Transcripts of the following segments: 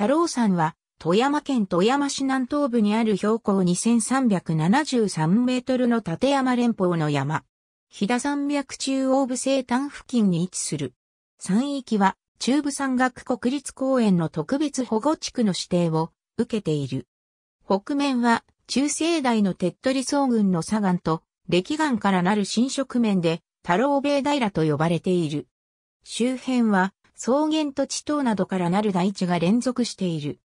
太郎山は、富山県富山市南東部にある標高2373メートルの立山連峰の山。飛騨山脈中央部西端付近に位置する。山域は、中部山岳国立公園の特別保護地区の指定を受けている。北面は、中世代の鉄取総草群の砂岩と、歴岩からなる新植面で、太郎米平と呼ばれている。周辺は、草原と地頭などからなる大地が連続している。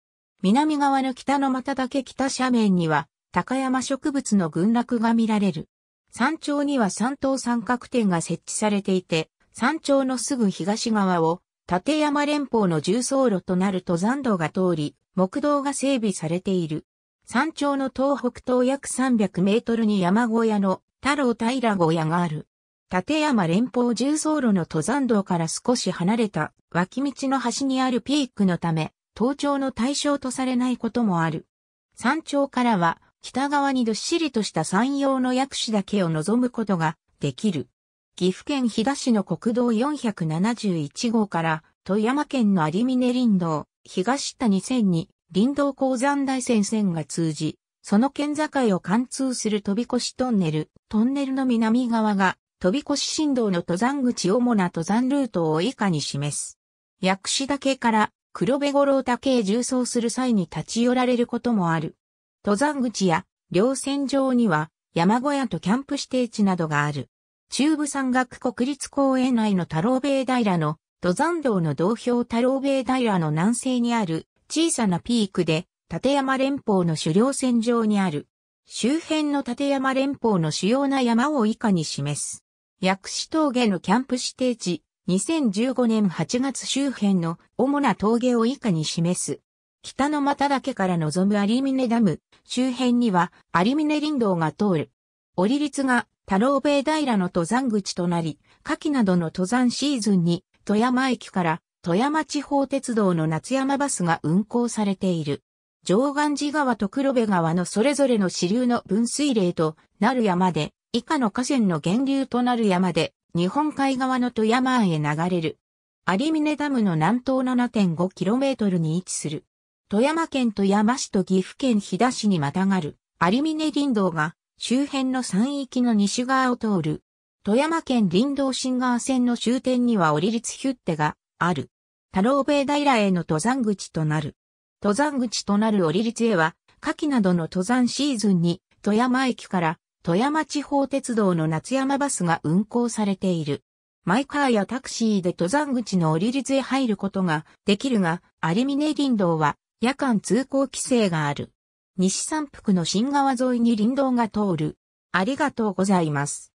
南側の北の又岳北斜面には、高山植物の群落が見られる。山頂には三等三角点が設置されていて、山頂のすぐ東側を、立山連峰の重層路となる登山道が通り、木道が整備されている。山頂の東北東約300メートルに山小屋の太郎平小屋がある。立山連邦重走路の登山道から少し離れた脇道の端にあるピークのため、登頂の対象とされないこともある。山頂からは北側にどっしりとした山陽の薬師けを望むことができる。岐阜県飛騨市の国道471号から富山県の有峰林道、東2000に林道鉱山大戦線が通じ、その県境を貫通する飛び越しトンネル、トンネルの南側が飛び越し振動の登山口主な登山ルートを以下に示す。薬師岳から黒部五郎岳へ縦走する際に立ち寄られることもある。登山口や稜線上には山小屋とキャンプ指定地などがある。中部山岳国立公園内の太郎米平の登山道の道標太郎米平の南西にある小さなピークで立山連峰の狩猟線上にある。周辺の立山連峰の主要な山を以下に示す。薬師峠のキャンプ指定地、2015年8月周辺の主な峠を以下に示す。北の又岳から望む有峰ダム、周辺には有峰林道が通る。折り率が太郎米平の登山口となり、夏季などの登山シーズンに富山駅から富山地方鉄道の夏山バスが運行されている。上岸寺川と黒部川のそれぞれの支流の分水嶺となる山で、以下の河川の源流となる山で、日本海側の富山湾へ流れる。有峰ダムの南東 7.5km に位置する。富山県富山市と岐阜県飛騨市にまたがる有峰林道が周辺の山域の西側を通る。富山県林道新川線の終点には折り立ツヒュッテがある。太郎米平への登山口となる。登山口となる折り立へは、夏季などの登山シーズンに富山駅から富山地方鉄道の夏山バスが運行されている。マイカーやタクシーで登山口の降り率へ入ることができるが、アリミネ林道は夜間通行規制がある。西三福の新川沿いに林道が通る。ありがとうございます。